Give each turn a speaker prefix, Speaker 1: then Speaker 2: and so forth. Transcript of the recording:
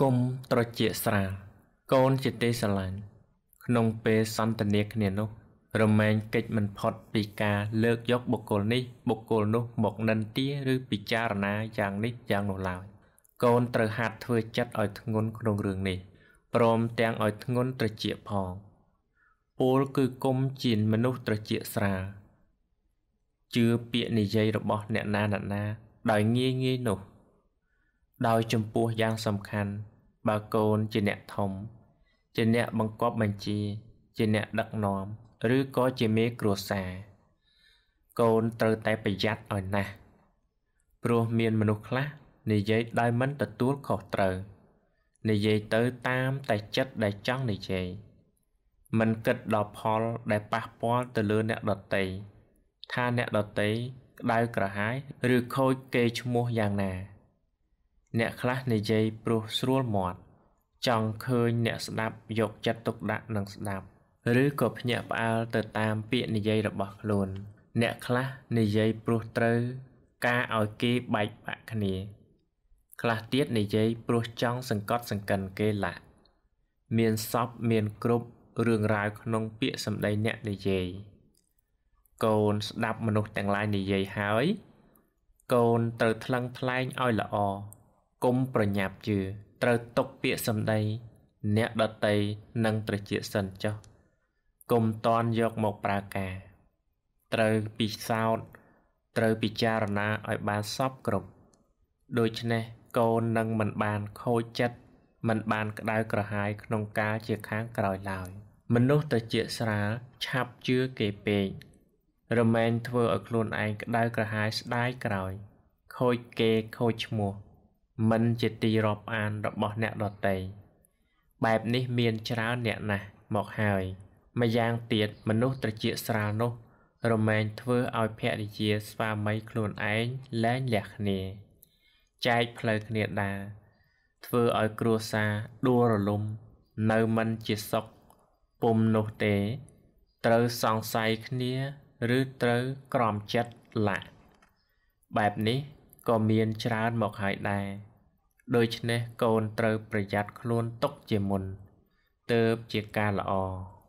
Speaker 1: គុំត្រជាស្រាលកូនជាទេស្រឡាញ់ក្នុងពេលសន្ទនាគ្នានោះរមែងកិច្ចមិនផុតពីការលើកយកបុគ្គលនេះ បុគ្គលនោះមកនិន្ទាឬពិចារណាយ៉ាងនេះយ៉ាងនោះឡើយ កូនត្រូវហាត់ធ្វើចិត្តឲ្យធ្ងន់ក្នុងរឿងនេះព្រមទាំងឲ្យធ្ងន់ត្រជាផងពលគឺគុំជាមនុស្សត្រជាស្រាលជឿពាក្យនិយាយរបស់អ្នកណាណាដោយងាយងាយនោះដោយចំពោះយ៉ាងសំខាន់ បើកូនជាអ្នកធំ ជាអ្នកបង្កប់បញ្ជា ជាអ្នកដឹកនាំឬក៏ជាមេគ្រួសារកូនត្រូវតែប្រយ័ត្នឲ្យណាស់ព្រោះមានមនុស្សខ្លះនិយាយដោយមិនទទួលខុសត្រូវនិយាយទៅតាមតែចិត្តដែលចង់និយាយមិនគិតដល់ផលដែលប៉ះពាល់ទៅលើអ្នកដតីថាអ្នកដតីក្តៅក្រហាយឬខូចគេឈ្មោះយ៉ាងណាអ្នកខ្លះនិយាយព្រោះស្រួលមាត់ចង់ឃើញអ្នកស្ដាប់យកចិត្តទុកដាក់និងស្ដាប់ ឬក៏ភ្ញាក់ផ្អើលទៅតាមពាក្យនិយាយរបស់ខ្លួន អ្នកខ្លះនិយាយព្រោះត្រូវការឲ្យគេបែកបាក់គ្នាខ្លះទៀតនិយាយព្រោះចង់សង្កត់សង្កិនគេឡាក់មានសពមានគ្រប់រឿងរ៉ាវក្នុងពាក្យសម្ដីអ្នកនិយាយកូនស្ដាប់មនុស្សទាំងឡាយនិយាយហើយ កូនត្រូវថ្លឹងថ្លែងឲ្យល្អកុំប្រញាប់ជឿត្រូវຕົកពាក្យសម្ដី អ្នកដតីនិងត្រជាសិនចុះកុំតន់យកមកប្រើការ ត្រូវពិសោធន៍ត្រូវពិចារណាឲ្យបានសពគ្រប់ដូច្នេះកូននឹងមិនបានខូចចិត្តមិនបានក្តៅក្រហាយក្នុងការជាខាងក្រោយឡើយ មនុស្សត្រជាស្រាលឆាប់ជឿគេពេករមែងធ្វើឲ្យខ្លួនឯងក្តៅក្រហាយស្ដាយក្រោយខូចគេខូចឈ្មោះមិនជាទីរាប់អានរបស់អ្នកដតីបែបនេះមានច្រើនអ្នកណាស់មកហើយម្យ៉ាងទៀតមនុស្សត្រជាស្រាលនោះរមែងធ្វើឲ្យភរិយាស្វាមីខ្លួនឯងលែងលះគ្នាចែកផ្លូវគ្នាដាធ្វើឲ្យគ្រួសារដួលរលំនៅមិនជាសុខពុំនោះទេត្រូវសង្ស័យគ្នាឬត្រូវក្រំចិត្តឡាក់បែបនេះក៏មានច្រើនមកហើយដែរដូច្នេះកូនត្រូវប្រយ័ត្នខ្លួនទុកជាមុនទើបជាការល្អ។